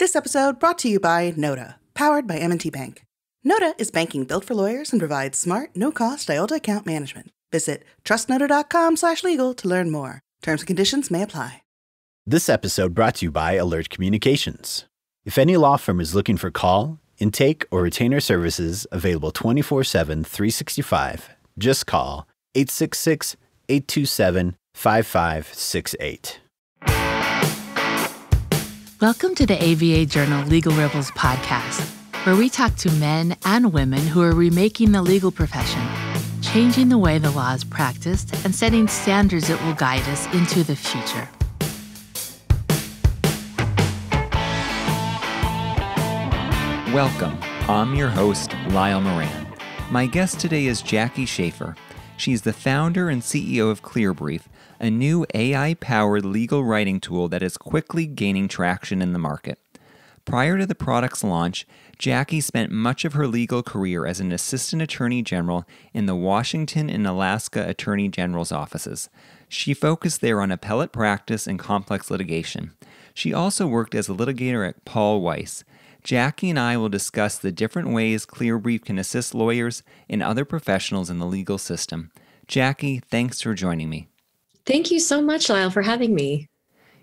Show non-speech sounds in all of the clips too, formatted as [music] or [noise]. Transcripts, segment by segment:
This episode brought to you by Noda, powered by M&T Bank. Noda is banking built for lawyers and provides smart, no-cost IOTA account management. Visit trustnoda.com slash legal to learn more. Terms and conditions may apply. This episode brought to you by Alert Communications. If any law firm is looking for call, intake, or retainer services available 24-7, 365, just call 866-827-5568. Welcome to the AVA Journal Legal Rebels podcast, where we talk to men and women who are remaking the legal profession, changing the way the law is practiced, and setting standards that will guide us into the future. Welcome. I'm your host, Lyle Moran. My guest today is Jackie Schaefer. She's the founder and CEO of ClearBrief, a new AI powered legal writing tool that is quickly gaining traction in the market. Prior to the product's launch, Jackie spent much of her legal career as an assistant attorney general in the Washington and Alaska attorney general's offices. She focused there on appellate practice and complex litigation. She also worked as a litigator at Paul Weiss. Jackie and I will discuss the different ways ClearBrief can assist lawyers and other professionals in the legal system. Jackie, thanks for joining me. Thank you so much, Lyle, for having me.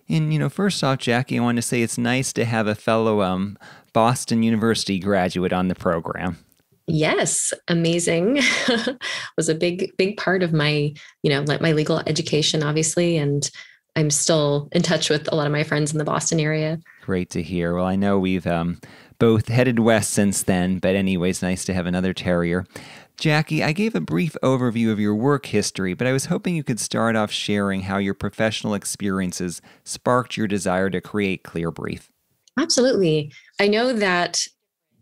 And, you know, first off, Jackie, I want to say it's nice to have a fellow um, Boston University graduate on the program. Yes, amazing. [laughs] was a big, big part of my, you know, like my legal education, obviously. And I'm still in touch with a lot of my friends in the Boston area. Great to hear. Well, I know we've um, both headed west since then, but, anyways, nice to have another terrier. Jackie, I gave a brief overview of your work history, but I was hoping you could start off sharing how your professional experiences sparked your desire to create Clear Brief. Absolutely. I know that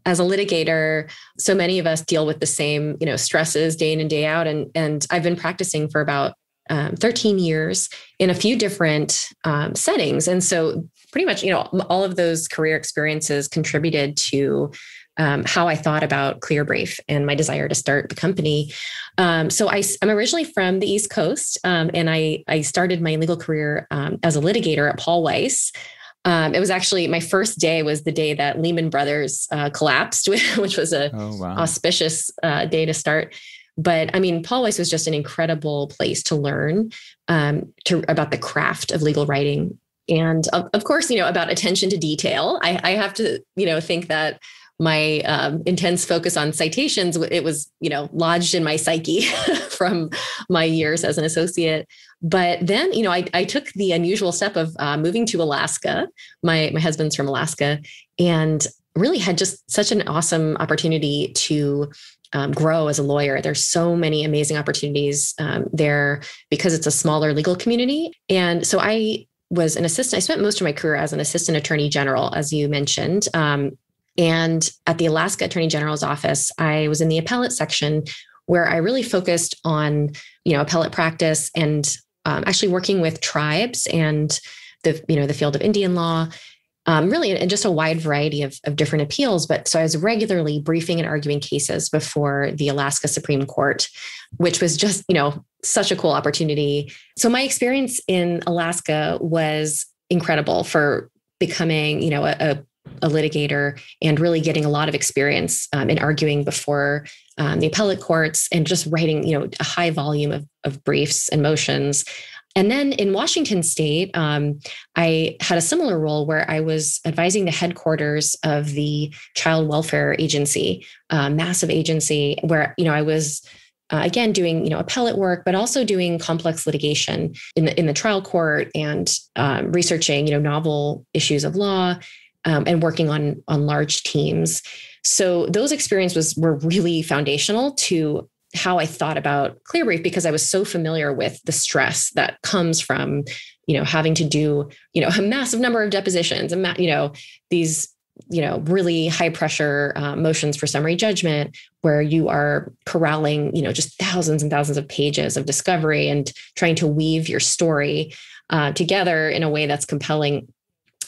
as a litigator, so many of us deal with the same, you know, stresses day in and day out. And and I've been practicing for about um, 13 years in a few different um, settings, and so pretty much, you know, all of those career experiences contributed to um, how I thought about ClearBrief and my desire to start the company. Um, so I, am originally from the East Coast, um, and I, I started my legal career um, as a litigator at Paul Weiss. Um, it was actually my first day was the day that Lehman Brothers uh, collapsed, [laughs] which was a oh, wow. auspicious uh, day to start. But I mean, Paul Weiss was just an incredible place to learn um, to about the craft of legal writing and of, of, course you know about attention to detail I, I, have to you know think that my um, intense focus on citations it was you know lodged in my psyche [laughs] from my years as an associate but then you know i, I took the unusual step of uh, moving to alaska my, my husband's from alaska and really had just such an awesome opportunity to um, grow as a lawyer. There's so many amazing opportunities um, there because it's a smaller legal community. And so I was an assistant. I spent most of my career as an assistant attorney general, as you mentioned, um, and at the Alaska Attorney General's office, I was in the appellate section where I really focused on, you know, appellate practice and um, actually working with tribes and the, you know, the field of Indian law, um, really, and just a wide variety of, of different appeals. But so I was regularly briefing and arguing cases before the Alaska Supreme Court, which was just, you know, such a cool opportunity. So my experience in Alaska was incredible for becoming, you know, a, a a litigator and really getting a lot of experience um, in arguing before um, the appellate courts and just writing, you know, a high volume of, of briefs and motions. And then in Washington State, um, I had a similar role where I was advising the headquarters of the Child Welfare Agency, a massive agency, where you know I was uh, again doing you know appellate work, but also doing complex litigation in the in the trial court and um, researching you know novel issues of law um, and working on on large teams. So those experiences were really foundational to how I thought about ClearBrief because I was so familiar with the stress that comes from, you know, having to do, you know, [laughs] a massive number of depositions and, ma- you know, these, you know, really high pressure uh, motions for summary judgment where you are corralling, you know, just thousands and thousands of pages of discovery and trying to weave your story uh, together in a way that's compelling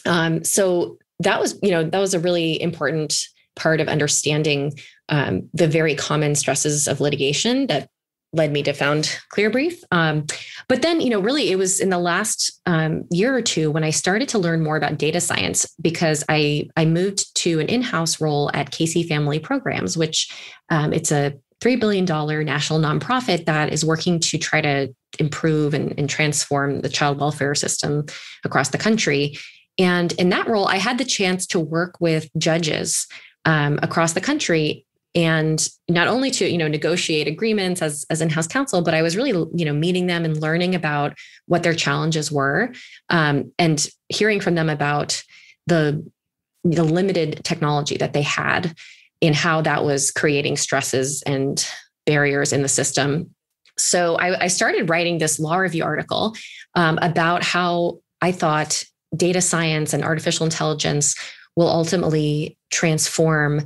um, so that was, you know, that was a really important part of understanding um, the very common stresses of litigation that led me to found clearbrief um, but then you know really it was in the last um, year or two when i started to learn more about data science because i i moved to an in-house role at casey family programs which um, it's a $3 billion national nonprofit that is working to try to improve and, and transform the child welfare system across the country and in that role, I had the chance to work with judges um, across the country and not only to you know negotiate agreements as, as in-house counsel but i was really you know meeting them and learning about what their challenges were um, and hearing from them about the the limited technology that they had and how that was creating stresses and barriers in the system so i, I started writing this law review article um, about how i thought data science and artificial intelligence will ultimately transform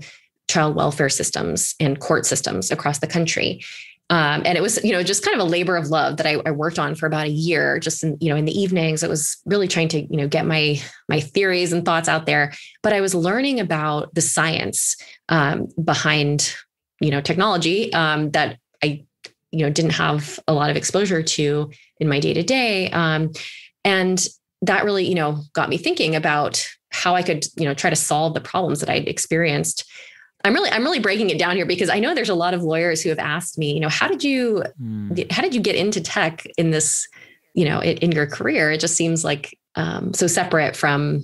child welfare systems and court systems across the country. Um, and it was, you know, just kind of a labor of love that I, I, worked on for about a year, just in, you know, in the evenings. It was really trying to, you know, get my my theories and thoughts out there. But I was learning about the science um, behind, you know, technology um, that I, you know, didn't have a lot of exposure to in my day to day. And that really, you know, got me thinking about how I could, you know, try to solve the problems that I'd experienced. I'm really, I'm really breaking it down here because I know there's a lot of lawyers who have asked me, you know, how did you, mm. how did you get into tech in this, you know, in, in your career? It just seems like um, so separate from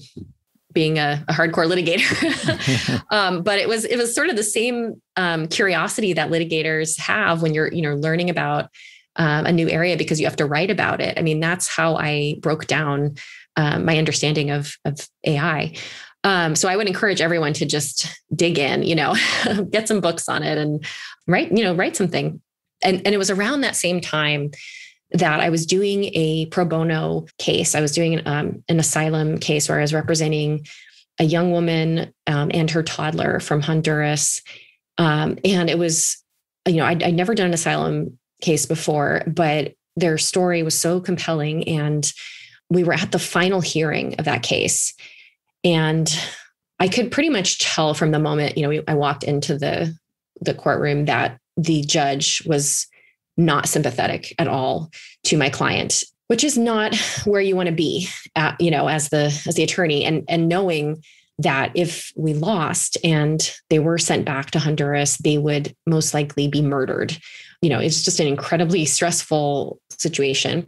being a, a hardcore litigator. [laughs] [laughs] um, but it was, it was sort of the same um, curiosity that litigators have when you're, you know, learning about um, a new area because you have to write about it. I mean, that's how I broke down um, my understanding of, of AI. Um, so I would encourage everyone to just dig in, you know, [laughs] get some books on it and write, you know, write something. And, and it was around that same time that I was doing a pro bono case. I was doing an, um, an asylum case where I was representing a young woman um, and her toddler from Honduras. Um, and it was you know, I'd, I'd, never done an asylum case before, but their story was so compelling. And we were at the final hearing of that case. And I could pretty much tell from the moment, you know, I walked into the, the courtroom that the judge was not sympathetic at all to my client which is not where you want to be at, uh, you know as the as the attorney and and knowing that if we lost and they were sent back to honduras they would most likely be murdered you know, it's just an incredibly stressful situation.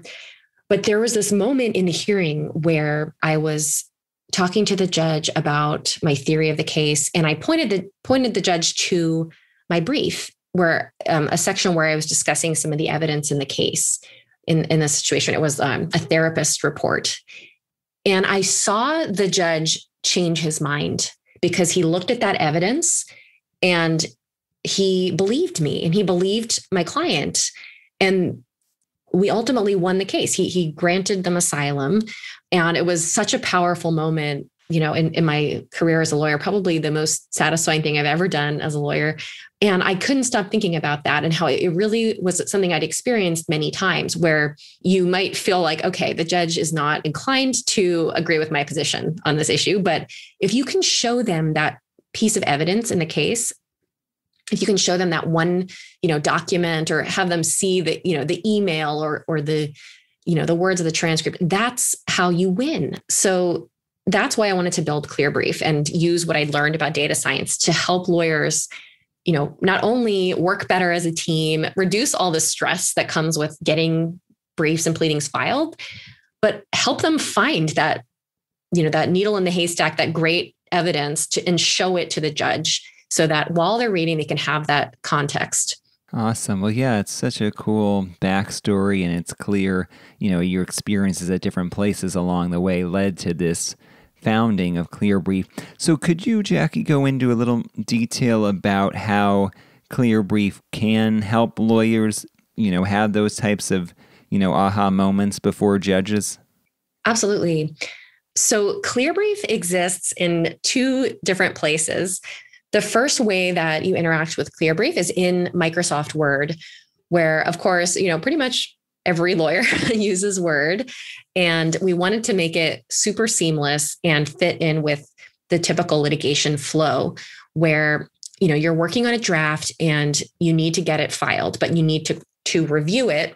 But there was this moment in the hearing where I was talking to the judge about my theory of the case, and I pointed the pointed the judge to my brief, where um, a section where I was discussing some of the evidence in the case in in the situation. It was um, a therapist report, and I saw the judge change his mind because he looked at that evidence and he believed me and he believed my client. And we ultimately won the case. He, he granted them asylum. And it was such a powerful moment, you know, in, in my career as a lawyer, probably the most satisfying thing I've ever done as a lawyer. And I couldn't stop thinking about that and how it really was something I'd experienced many times where you might feel like, okay, the judge is not inclined to agree with my position on this issue. But if you can show them that piece of evidence in the case if you can show them that one you know document or have them see the you know the email or or the you know the words of the transcript that's how you win so that's why i wanted to build clearbrief and use what i learned about data science to help lawyers you know not only work better as a team reduce all the stress that comes with getting briefs and pleadings filed but help them find that you know that needle in the haystack that great evidence to, and show it to the judge so that while they're reading, they can have that context. Awesome. Well, yeah, it's such a cool backstory, and it's clear, you know, your experiences at different places along the way led to this founding of Clearbrief. So, could you, Jackie, go into a little detail about how Clearbrief can help lawyers, you know, have those types of, you know, aha moments before judges? Absolutely. So, Clearbrief exists in two different places. The first way that you interact with ClearBrief is in Microsoft Word, where, of course, you know, pretty much every lawyer [laughs] uses Word. And we wanted to make it super seamless and fit in with the typical litigation flow where you know you're working on a draft and you need to get it filed but you need to to review it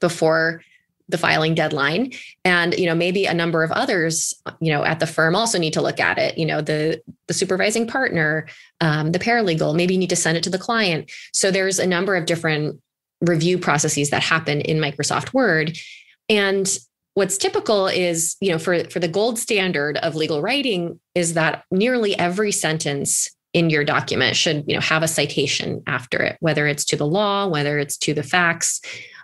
before the filing deadline and you know maybe a number of others you know at the firm also need to look at it you know the the supervising partner um, the paralegal maybe you need to send it to the client so there's a number of different review processes that happen in microsoft word and what's typical is you know for for the gold standard of legal writing is that nearly every sentence in your document should you know have a citation after it whether it's to the law whether it's to the facts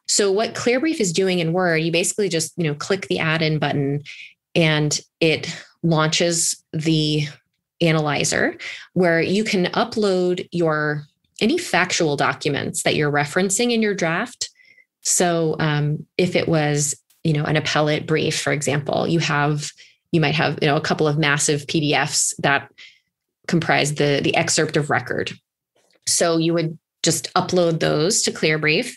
so what ClearBrief is doing in Word, you basically just, you know, click the add-in button and it launches the analyzer where you can upload your any factual documents that you're referencing in your draft. So um, if it was, you know, an appellate brief, for example, you have you might have you know a couple of massive PDFs that comprise the the excerpt of record. So you would just upload those to ClearBrief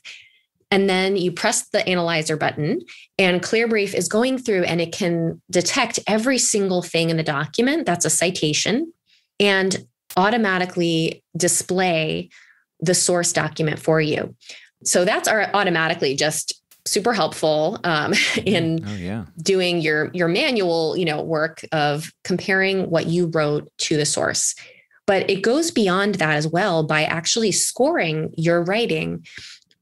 and then you press the analyzer button, and ClearBrief is going through and it can detect every single thing in the document that's a citation and automatically display the source document for you. So that's our automatically just super helpful um, [laughs] in oh, yeah. doing your your manual you know work of comparing what you wrote to the source but it goes beyond that as well by actually scoring your writing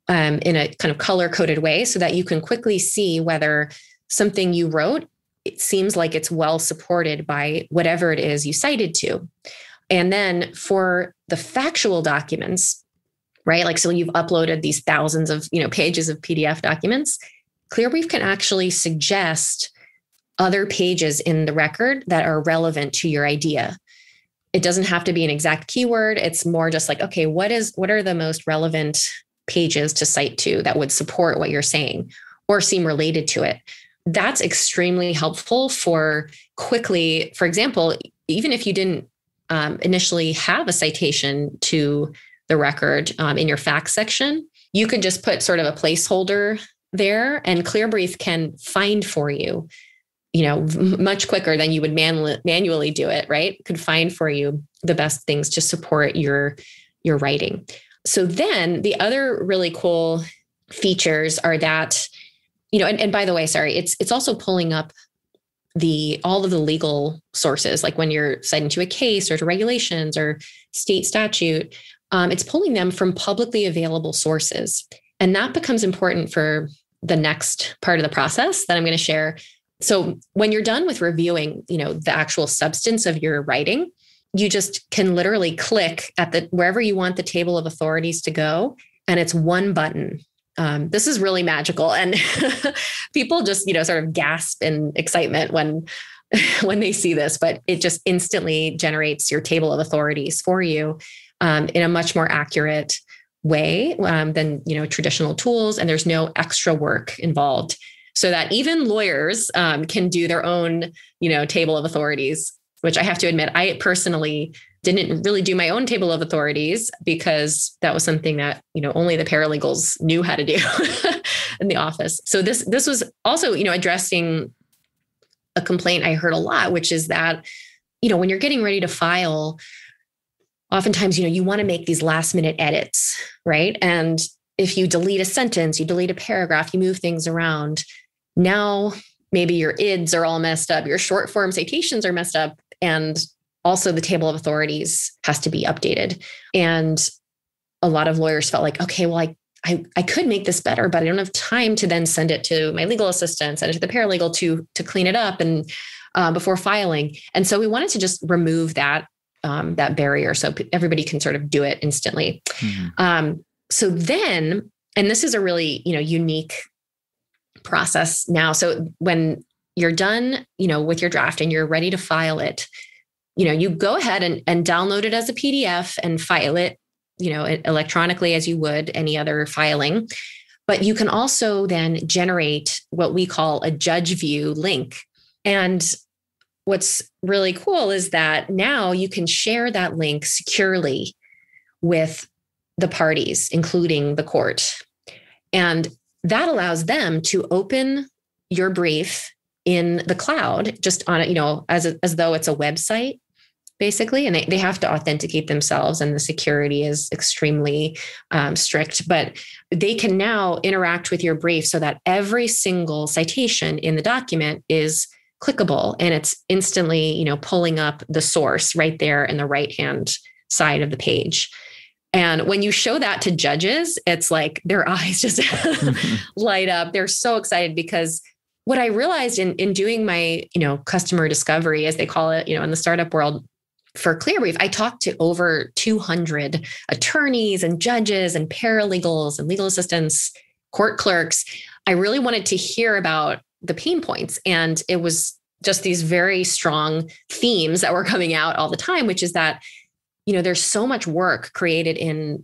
um, in a kind of color coded way so that you can quickly see whether something you wrote it seems like it's well supported by whatever it is you cited to. And then for the factual documents, right? Like so you've uploaded these thousands of, you know, pages of PDF documents, Clearbrief can actually suggest other pages in the record that are relevant to your idea. It doesn't have to be an exact keyword. It's more just like, okay, what is what are the most relevant pages to cite to that would support what you're saying or seem related to it. That's extremely helpful for quickly, for example, even if you didn't um, initially have a citation to the record um, in your facts section, you can just put sort of a placeholder there and clearbrief can find for you you know much quicker than you would man manually do it right could find for you the best things to support your your writing so then the other really cool features are that, you know, and, and by the way, sorry, it's it's also pulling up the all of the legal sources, like when you're citing to a case or to regulations or state statute, um, it's pulling them from publicly available sources. And that becomes important for the next part of the process that I'm going to share. So when you're done with reviewing, you know, the actual substance of your writing, you just can literally click at the wherever you want the table of authorities to go, and it's one button. Um, this is really magical, and [laughs] people just you know sort of gasp in excitement when [laughs] when they see this, but it just instantly generates your table of authorities for you um, in a much more accurate way um, than you know traditional tools, and there's no extra work involved. So that even lawyers um, can do their own, you know, table of authorities which I have to admit, I personally didn't really do my own table of authorities because that was something that you know only the paralegals knew how to do [laughs] in the office. So this this was also you know addressing a complaint I heard a lot, which is that you know when you're getting ready to file, oftentimes you know you want to make these last minute edits, right? And if you delete a sentence, you delete a paragraph, you move things around. Now maybe your ids are all messed up, your short form citations are messed up and also, the table of authorities has to be updated. And a lot of lawyers felt like, okay, well, I, I, I could make this better, but I don't have time to then send it to my legal assistant, send it to the paralegal to to clean it up and uh, before filing. And so we wanted to just remove that um, that barrier so everybody can sort of do it instantly. Mm-hmm. Um, so then, and this is a really you know unique process now. So when you're done, you know, with your draft and you're ready to file it, you know, you go ahead and, and download it as a PDF and file it, you know, electronically as you would any other filing. But you can also then generate what we call a judge view link. And what's really cool is that now you can share that link securely with the parties, including the court. And that allows them to open your brief in the cloud, just on it, you know, as, a, as though it's a website basically and they, they have to authenticate themselves and the security is extremely um, strict but they can now interact with your brief so that every single citation in the document is clickable and it's instantly you know pulling up the source right there in the right hand side of the page and when you show that to judges it's like their [laughs] eyes just [laughs] light up they're so excited because what I realized in in doing my, you know, customer discovery as they call it, you know, in the startup world for ClearBrief, I talked to over 200 attorneys and judges and paralegals and legal assistants, court clerks. I really wanted to hear about the pain points and it was just these very strong themes that were coming out all the time, which is that you know there's so much work created in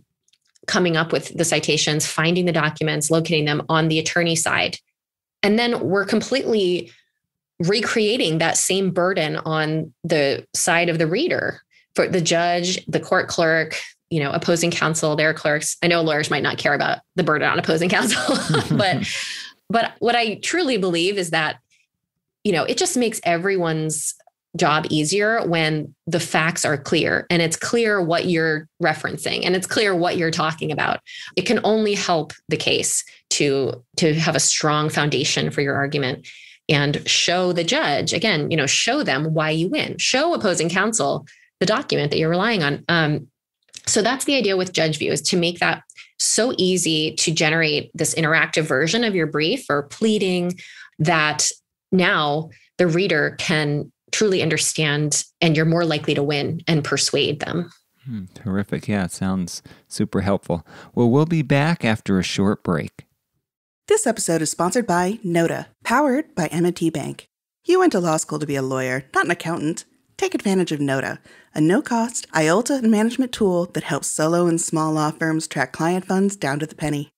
coming up with the citations, finding the documents, locating them on the attorney side and then we're completely recreating that same burden on the side of the reader for the judge, the court clerk, you know, opposing counsel, their clerks. I know lawyers might not care about the burden on opposing counsel, [laughs] but but what I truly believe is that you know, it just makes everyone's job easier when the facts are clear and it's clear what you're referencing and it's clear what you're talking about it can only help the case to to have a strong foundation for your argument and show the judge again you know show them why you win show opposing counsel the document that you're relying on um, so that's the idea with judge view is to make that so easy to generate this interactive version of your brief or pleading that now the reader can truly understand and you're more likely to win and persuade them. Hmm, terrific. Yeah, it sounds super helpful. Well, we'll be back after a short break. This episode is sponsored by Noda, powered by M&T Bank. You went to law school to be a lawyer, not an accountant. Take advantage of Noda, a no cost IOLTA management tool that helps solo and small law firms track client funds down to the penny.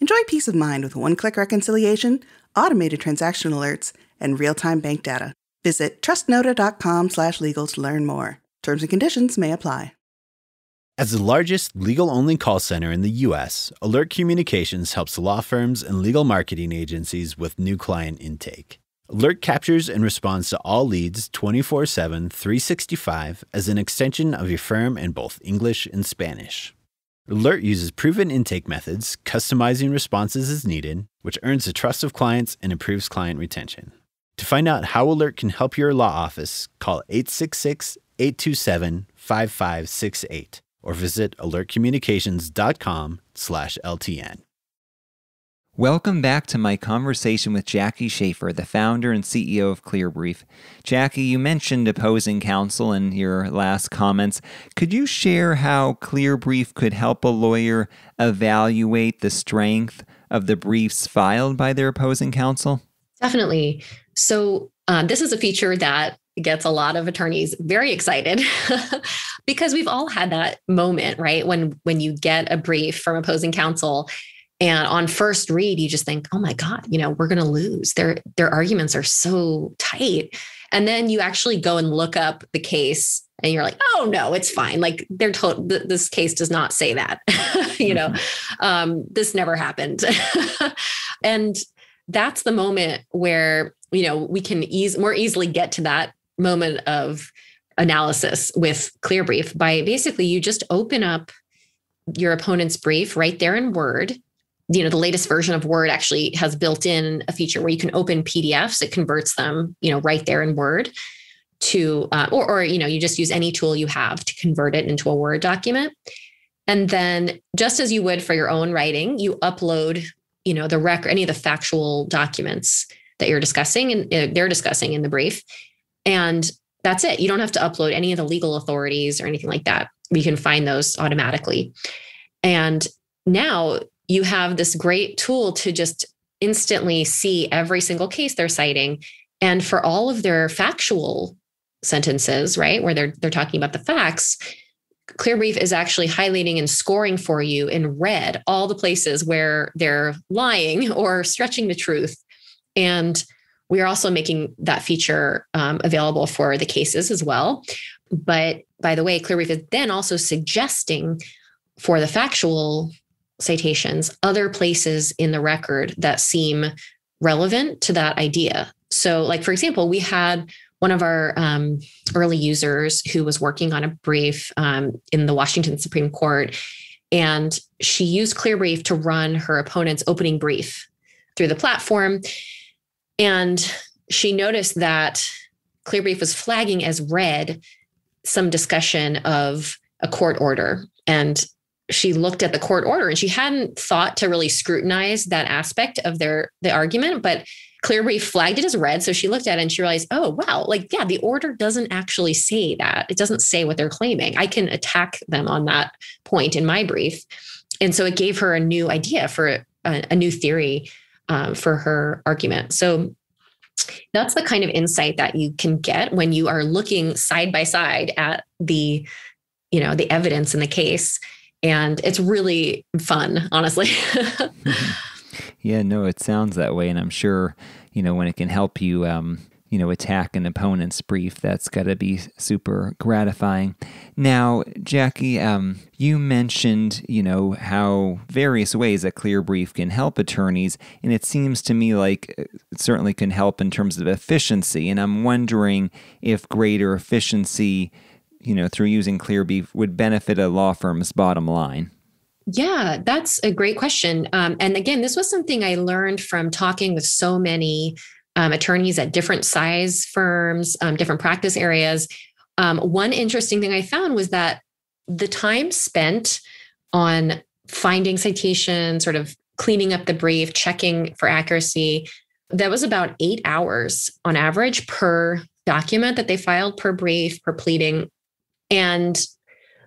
Enjoy peace of mind with one click reconciliation, automated transaction alerts, and real time bank data. Visit trustnota.com slash legal to learn more. Terms and conditions may apply. As the largest legal only call center in the U.S., Alert Communications helps law firms and legal marketing agencies with new client intake. Alert captures and responds to all leads 24 7, 365 as an extension of your firm in both English and Spanish. Alert uses proven intake methods, customizing responses as needed, which earns the trust of clients and improves client retention. To find out how Alert can help your law office, call 866 827 5568 or visit alertcommunications.com slash LTN. Welcome back to my conversation with Jackie Schaefer, the founder and CEO of ClearBrief. Jackie, you mentioned opposing counsel in your last comments. Could you share how ClearBrief could help a lawyer evaluate the strength of the briefs filed by their opposing counsel? Definitely. So, um, this is a feature that gets a lot of attorneys very excited [laughs] because we've all had that moment, right? When when you get a brief from opposing counsel and on first read you just think, "Oh my god, you know, we're going to lose. Their their arguments are so tight." And then you actually go and look up the case and you're like, "Oh no, it's fine. Like they're told th- this case does not say that." [laughs] you know, mm-hmm. um, this never happened. [laughs] and that's the moment where you know we can ease more easily get to that moment of analysis with clear brief by basically you just open up your opponent's brief right there in word you know the latest version of word actually has built in a feature where you can open pdfs it converts them you know right there in word to uh, or, or you know you just use any tool you have to convert it into a word document and then just as you would for your own writing you upload you know the record any of the factual documents that you're discussing and uh, they're discussing in the brief. And that's it. You don't have to upload any of the legal authorities or anything like that. We can find those automatically. And now you have this great tool to just instantly see every single case they're citing and for all of their factual sentences right where they're they're talking about the facts clearbrief is actually highlighting and scoring for you in red all the places where they're lying or stretching the truth and we are also making that feature um, available for the cases as well. But by the way, Clearbrief is then also suggesting for the factual citations other places in the record that seem relevant to that idea. So, like for example, we had one of our um, early users who was working on a brief um, in the Washington Supreme Court, and she used ClearBrief to run her opponent's opening brief through the platform. And she noticed that Clearbrief was flagging as red some discussion of a court order. And she looked at the court order and she hadn't thought to really scrutinize that aspect of their the argument, but Clearbrief flagged it as red. So she looked at it and she realized, oh wow, like yeah, the order doesn't actually say that. It doesn't say what they're claiming. I can attack them on that point in my brief. And so it gave her a new idea for a, a new theory um, for her argument. So that's the kind of insight that you can get when you are looking side by side at the, you know, the evidence in the case. And it's really fun, honestly. [laughs] [laughs] yeah, no, it sounds that way. And I'm sure, you know, when it can help you um, you know, attack an opponent's brief. That's got to be super gratifying. Now, Jackie, um, you mentioned, you know, how various ways a clear brief can help attorneys, and it seems to me like it certainly can help in terms of efficiency. And I'm wondering if greater efficiency, you know, through using clear brief would benefit a law firm's bottom line. Yeah, that's a great question. Um, and again, this was something I learned from talking with so many um, attorneys at different size firms, um, different practice areas. Um, one interesting thing I found was that the time spent on finding citations, sort of cleaning up the brief, checking for accuracy, that was about eight hours on average per document that they filed, per brief, per pleading. And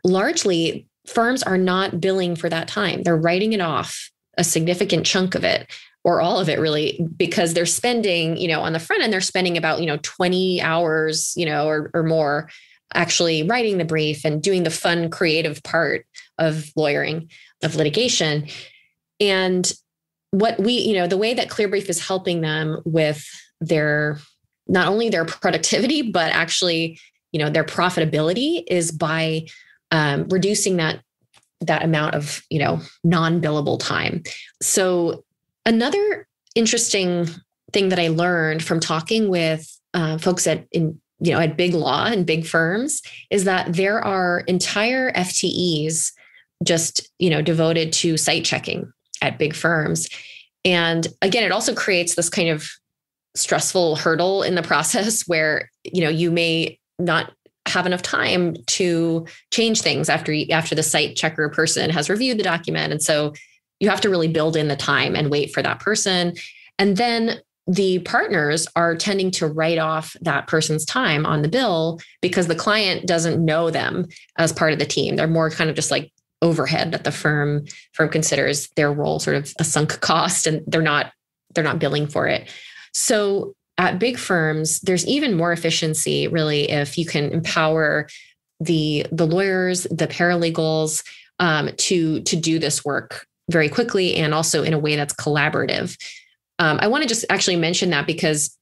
largely, firms are not billing for that time. They're writing it off, a significant chunk of it or all of it really because they're spending you know on the front end they're spending about you know 20 hours you know or, or more actually writing the brief and doing the fun creative part of lawyering of litigation and what we you know the way that clearbrief is helping them with their not only their productivity but actually you know their profitability is by um, reducing that that amount of you know non-billable time so Another interesting thing that I learned from talking with uh, folks at in you know at big law and big firms is that there are entire FTEs just you know devoted to site checking at big firms, and again, it also creates this kind of stressful hurdle in the [laughs] process where you know you may not have enough time to change things after after the site checker person has reviewed the document and so you have to really build in the time and wait for that person. And then the partners are tending to write off that person's time on the bill because the client doesn't know them as part of the team. They're more kind of just like overhead that the firm firm considers their role sort of a sunk cost and they're not they're not billing for it. So at big firms, there's even more efficiency really if you can empower the the lawyers, the paralegals um, to to do this work very quickly and also in a way that's collaborative. Um, I want to just actually mention that because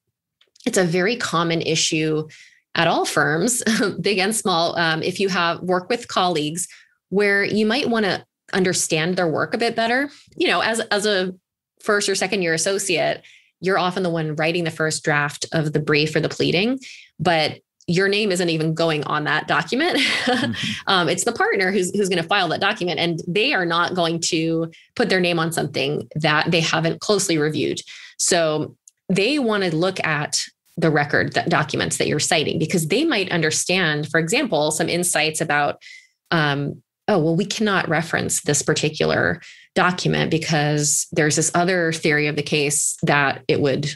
it's a very common issue at all firms, [laughs] big and small. Um, if you have work with colleagues where you might want to understand their work a bit better, you know, as as a first or second year associate, you're often the one writing the first draft of the brief or the pleading, but your name isn't even going on that document. [laughs] mm-hmm. um, it's the partner who's who's going to file that document, and they are not going to put their name on something that they haven't closely reviewed. So they want to look at the record that documents that you're citing because they might understand, for example, some insights about. Um, oh well, we cannot reference this particular document because there's this other theory of the case that it would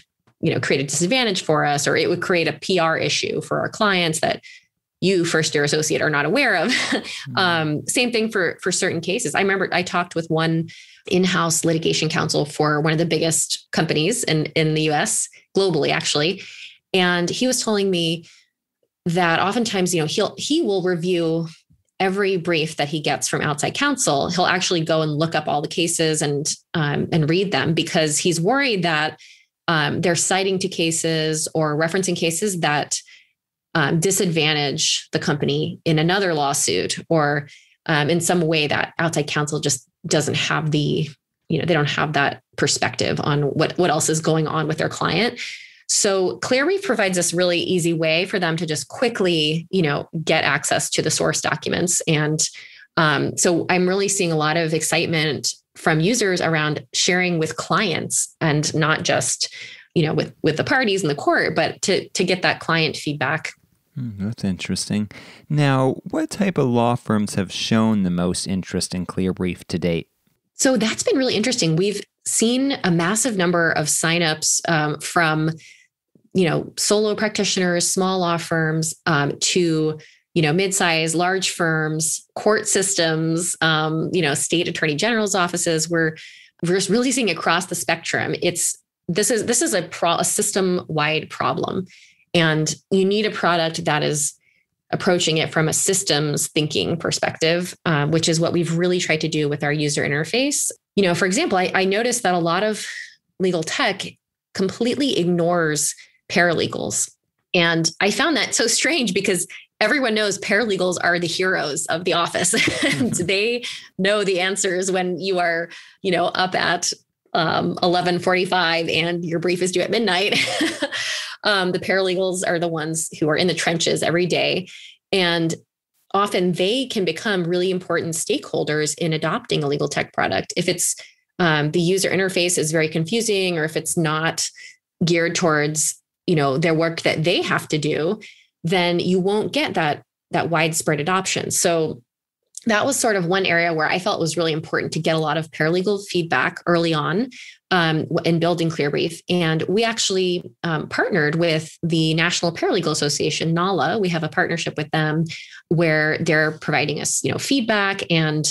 you know create a disadvantage for us or it would create a pr issue for our clients that you first year associate are not aware of [laughs] mm-hmm. um, same thing for for certain cases i remember i talked with one in-house litigation counsel for one of the biggest companies in in the us globally actually and he was telling me that oftentimes you know he'll he will review every brief that he gets from outside counsel he'll actually go and look up all the cases and um, and read them because he's worried that um, they're citing to cases or referencing cases that um, disadvantage the company in another lawsuit or um, in some way that outside counsel just doesn't have the you know they don't have that perspective on what what else is going on with their client so clearweave provides this really easy way for them to just quickly you know get access to the source documents and um, so i'm really seeing a lot of excitement from users around sharing with clients and not just you know with with the parties and the court but to to get that client feedback hmm, that's interesting now what type of law firms have shown the most interest in clearbrief to date so that's been really interesting we've seen a massive number of signups um, from you know solo practitioners small law firms um, to you know, mid sized large firms, court systems, um, you know, state attorney general's offices. We're we're really seeing across the spectrum. It's this is this is a, pro, a system-wide problem, and you need a product that is approaching it from a systems thinking perspective, um, which is what we've really tried to do with our user interface. You know, for example, I, I noticed that a lot of legal tech completely ignores paralegals. And I found that so strange because everyone knows paralegals are the heroes of the office [laughs] and mm-hmm. they know the answers when you are you know up at um, 1145 and your brief is due at midnight [laughs] um, the paralegals are the ones who are in the trenches every day and often they can become really important stakeholders in adopting a legal tech product if it's um, the user interface is very confusing or if it's not geared towards you know their work that they have to do then you won't get that that widespread adoption. So that was sort of one area where I felt was really important to get a lot of paralegal feedback early on um, in building ClearBrief. And we actually um, partnered with the National Paralegal Association, NALA. We have a partnership with them where they're providing us, you know, feedback. And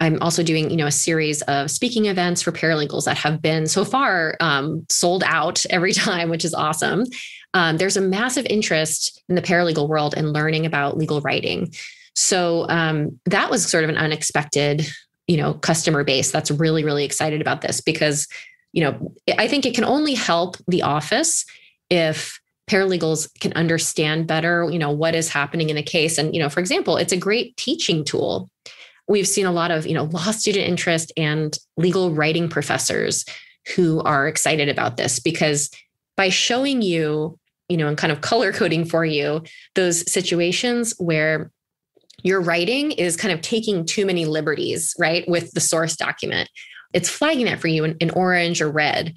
I'm also doing, you know, a series of speaking events for paralegals that have been so far um, sold out every [laughs] time, which is awesome um, there's a massive interest in the paralegal world in learning about legal writing. So um, that was sort of an unexpected, you know, customer base that's really, really excited about this because, you know, I think it can only help the office if paralegals can understand better, you know, what is happening in the case. And, you know, for example, it's a great teaching tool. We've seen a lot of, you know, law student interest and legal writing professors who are excited about this because by showing you you know, and kind of color coding for you those situations where your writing is kind of taking too many liberties, right, with the source document. It's flagging it for you in, in orange or red.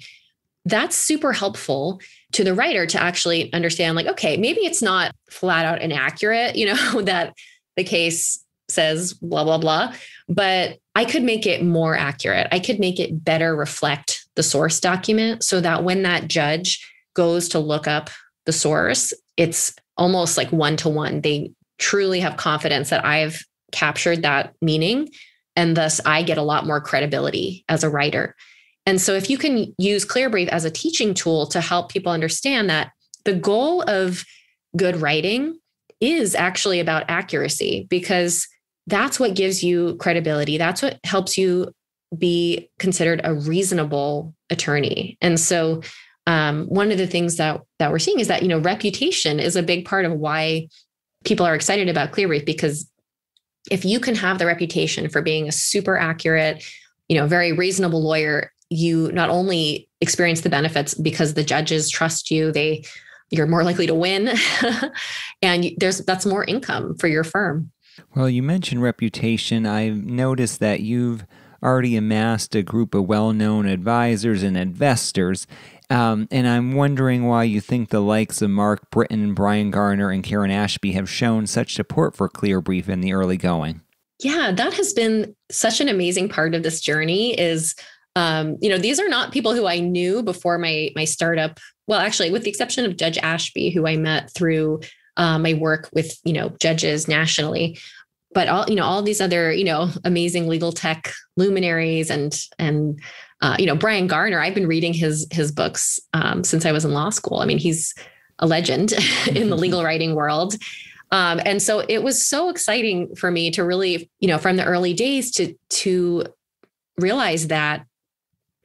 That's super helpful to the writer to actually understand, like, okay, maybe it's not flat out inaccurate, you know, [laughs] that the case says blah, blah, blah, but I could make it more accurate. I could make it better reflect the source document so that when that judge goes to look up the source, it's almost like one to one. They truly have confidence that I've captured that meaning. And thus, I get a lot more credibility as a writer. And so, if you can use ClearBrief as a teaching tool to help people understand that the goal of good writing is actually about accuracy, because that's what gives you credibility. That's what helps you be considered a reasonable attorney. And so, um, one of the things that that we're seeing is that you know reputation is a big part of why people are excited about Clearwreath because if you can have the reputation for being a super accurate, you know, very reasonable lawyer, you not only experience the benefits because the judges trust you, they you're more likely to win, [laughs] and there's that's more income for your firm. Well, you mentioned reputation. I've noticed that you've already amassed a group of well known advisors and investors. Um, and I'm wondering why you think the likes of Mark Britton, Brian Garner, and Karen Ashby have shown such support for Clear Brief in the early going. Yeah, that has been such an amazing part of this journey. Is um, you know these are not people who I knew before my my startup. Well, actually, with the exception of Judge Ashby, who I met through uh, my work with you know judges nationally, but all you know all these other you know amazing legal tech luminaries and and uh, you know, Brian Garner, I've been reading his his books um, since I was in law school. I mean, he's a legend [laughs] in the mm-hmm. legal writing world. Um, and so it was so exciting for me to really, you know, from the early days to to realize that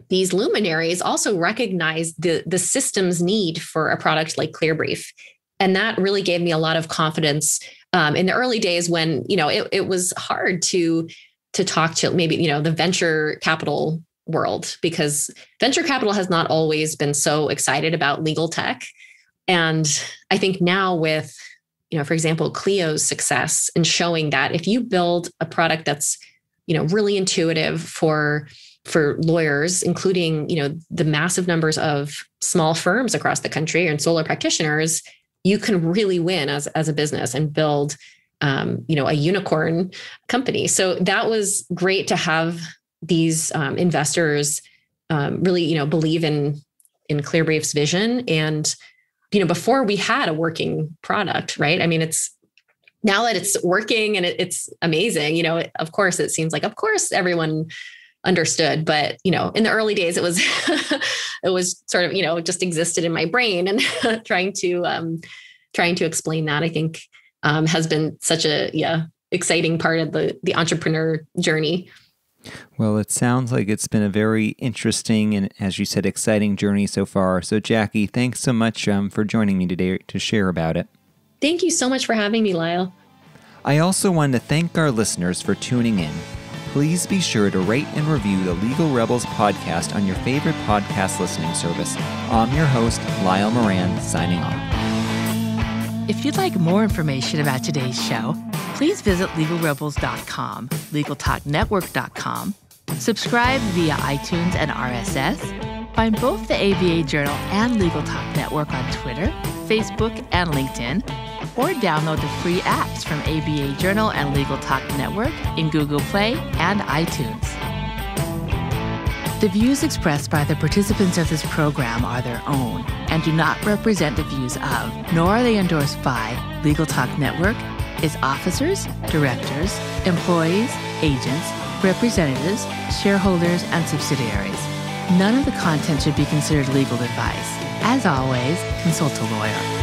these luminaries also recognize the the system's need for a product like ClearBrief, and that really gave me a lot of confidence um, in the early days when you know it, it was hard to to talk to maybe you know the venture capital world because venture capital has not always been so excited about legal tech. And I think now with, you know, for example, Clio's success in showing that if you build a product that's, you know, really intuitive for for lawyers, including, you know, the massive numbers of small firms across the country and solo practitioners, you can really win as as a business and build um, you know, a unicorn company. So that was great to have these um, investors um, really, you know, believe in in ClearBrave's vision. And you know, before we had a working product, right? I mean, it's now that it's working and it, it's amazing. You know, it, of course, it seems like of course everyone understood but you know in the early days it was [laughs] it was sort of you know just existed in my brain and [laughs] trying to um trying to explain that i think um, has been such a yeah exciting part of the the entrepreneur journey well, it sounds like it's been a very interesting and, as you said, exciting journey so far. So, Jackie, thanks so much um, for joining me today to share about it. Thank you so much for having me, Lyle. I also want to thank our listeners for tuning in. Please be sure to rate and review the Legal Rebels podcast on your favorite podcast listening service. I'm your host, Lyle Moran, signing off. If you'd like more information about today's show, please visit legalrebels.com, legaltalknetwork.com, subscribe via iTunes and RSS, find both the ABA Journal and Legal Talk Network on Twitter, Facebook, and LinkedIn, or download the free apps from ABA Journal and Legal Talk Network in Google Play and iTunes. The views expressed by the participants of this program are their own and do not represent the views of, nor are they endorsed by, Legal Talk Network, is officers, directors, employees, agents, representatives, shareholders, and subsidiaries. None of the content should be considered legal advice. As always, consult a lawyer.